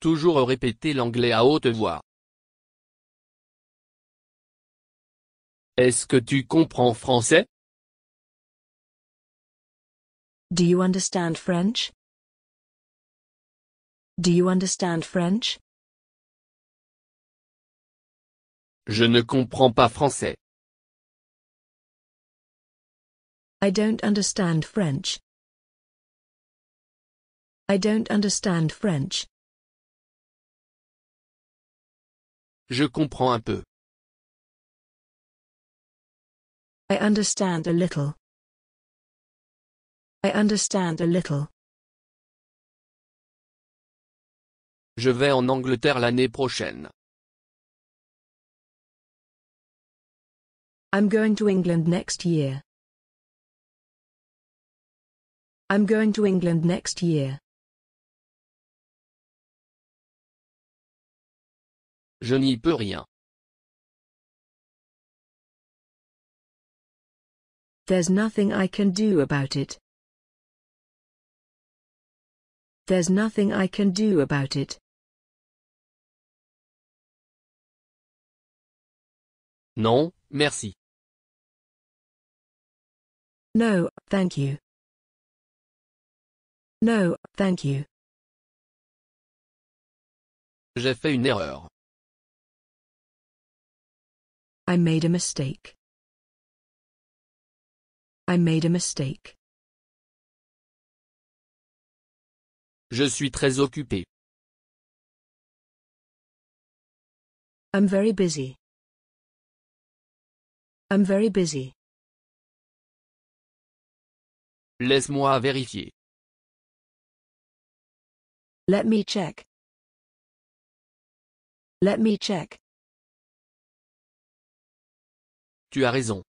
Toujours répéter l'anglais à haute voix. Est-ce que tu comprends français? Do you understand French? Do you understand French? Je ne comprends pas français. I don't understand French. I don't understand French. Je comprends un peu. I understand a little. I understand a little. Je vais en Angleterre l'année prochaine. I'm going to England next year. I'm going to England next year. Je n'y peux rien. There's nothing I can do about it. There's nothing I can do about it. Non, merci. No, thank you. No, thank you. J'ai fait une erreur. I made a mistake. I made a mistake. Je suis très occupé. I'm very busy. I'm very busy. Laisse-moi vérifier. Let me check. Let me check. Tu as raison.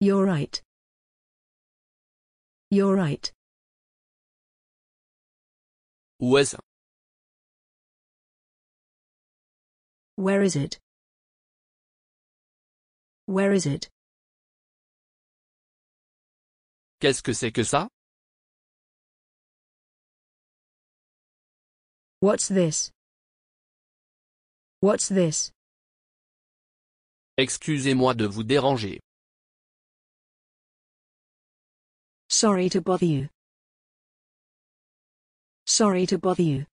You're right. You're right. Où est-ce? Where is it? Where is it? Qu'est-ce que c'est que ça? What's this? What's this? Excusez-moi de vous déranger. Sorry to bother you. Sorry to bother you.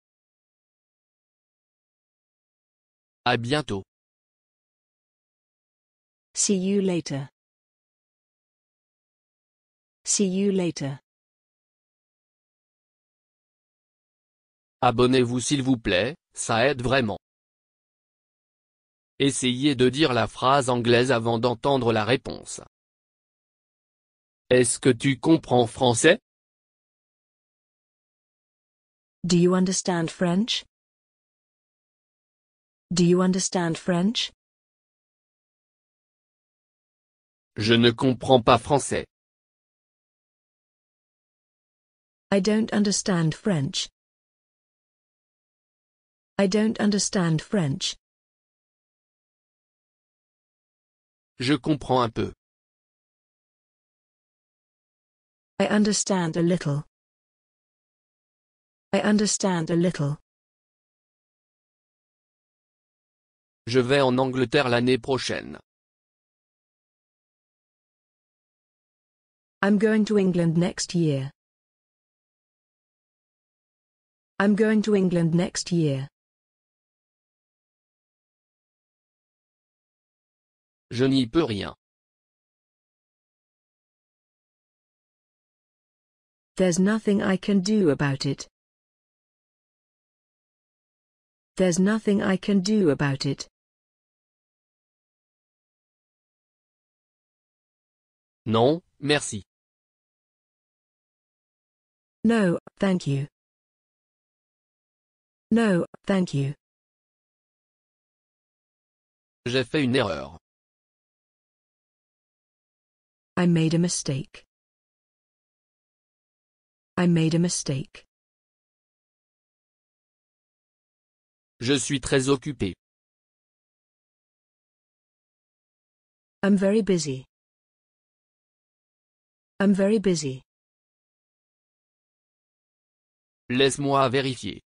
À bientôt. See you later. See you later. Abonnez-vous s'il vous plaît, ça aide vraiment. Essayez de dire la phrase anglaise avant d'entendre la réponse. Est-ce que tu comprends français Do you understand French? Do you understand French? Je ne comprends pas français. I don't understand French. I don't understand French. Je comprends un peu. I understand a little. I understand a little. Je vais en Angleterre l'année prochaine. I'm going to England next year. I'm going to England next year. Je n'y peux rien. There's nothing I can do about it. There's nothing I can do about it. Non, merci. No, thank you. No, thank you. J'ai fait une erreur. I made a mistake. I made a mistake. Je suis très occupé. I'm very busy. I'm very busy. Laisse-moi vérifier.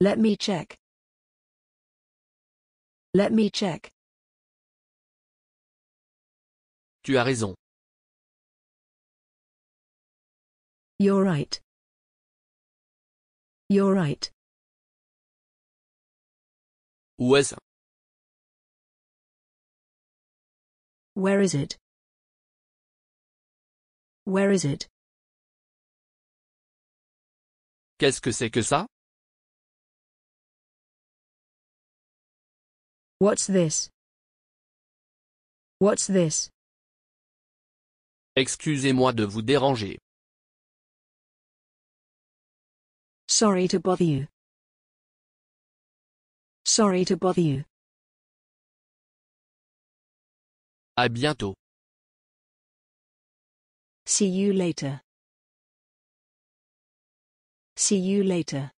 Let me check. Let me check. Tu as raison. You're right. You're right. Où est-ce? Where is it? Where is it? Qu'est-ce que c'est que ça? What's this? What's this? Excusez-moi de vous déranger. Sorry to bother you. Sorry to bother you. À bientôt. See you later. See you later.